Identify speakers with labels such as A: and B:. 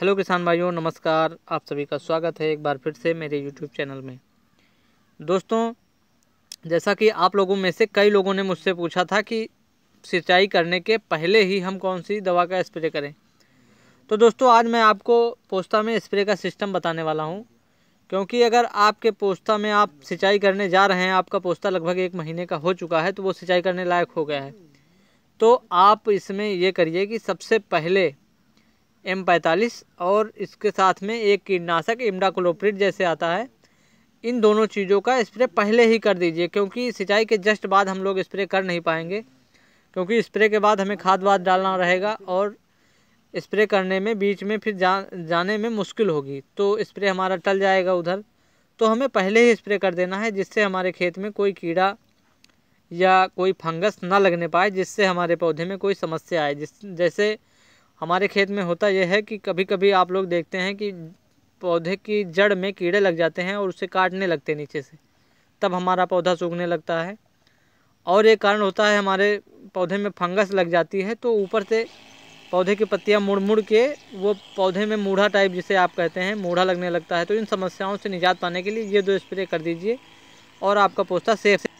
A: hello किसान भाइयों नमस्कार आप सभी का स्वागत है एक बार फिर से मेरे यूट्यूब चैनल में दोस्तों जैसा कि आप लोगों में से कई लोगों ने मुझसे पूछा था कि सिंचाई करने के पहले ही हम कौन सी दवा का स्प्रे करें तो दोस्तों आज मैं आपको पोस्ता में स्प्रे का सिस्टम बताने वाला हूँ क्योंकि अगर आपके पोस्ता में आप सिंचाई करने जा रहे हैं आपका पोस्ता लगभग एक महीने का हो चुका है तो वो सिंचाई करने लायक हो गया है तो आप इसमें ये करिए कि सबसे पहले एम पैंतालीस और इसके साथ में एक कीटनाशक इमडाक्लोप्रिट जैसे आता है इन दोनों चीज़ों का स्प्रे पहले ही कर दीजिए क्योंकि सिंचाई के जस्ट बाद हम लोग स्प्रे कर नहीं पाएंगे क्योंकि स्प्रे के बाद हमें खाद वाद डालना रहेगा और स्प्रे करने में बीच में फिर जा जाने में मुश्किल होगी तो स्प्रे हमारा टल जाएगा उधर तो हमें पहले ही स्प्रे कर देना है जिससे हमारे खेत में कोई कीड़ा या कोई फंगस ना लगने पाए जिससे हमारे पौधे में कोई समस्या आए जिस जैसे हमारे खेत में होता यह है कि कभी कभी आप लोग देखते हैं कि पौधे की जड़ में कीड़े लग जाते हैं और उसे काटने लगते नीचे से तब हमारा पौधा सूखने लगता है और एक कारण होता है हमारे पौधे में फंगस लग जाती है तो ऊपर से पौधे की पत्तियां मुड़ मुड़ के वो पौधे में मूढ़ा टाइप जिसे आप कहते हैं मूढ़ा लगने लगता है तो इन समस्याओं से निजात पाने के लिए ये दो स्प्रे कर दीजिए और आपका पौधा सेफ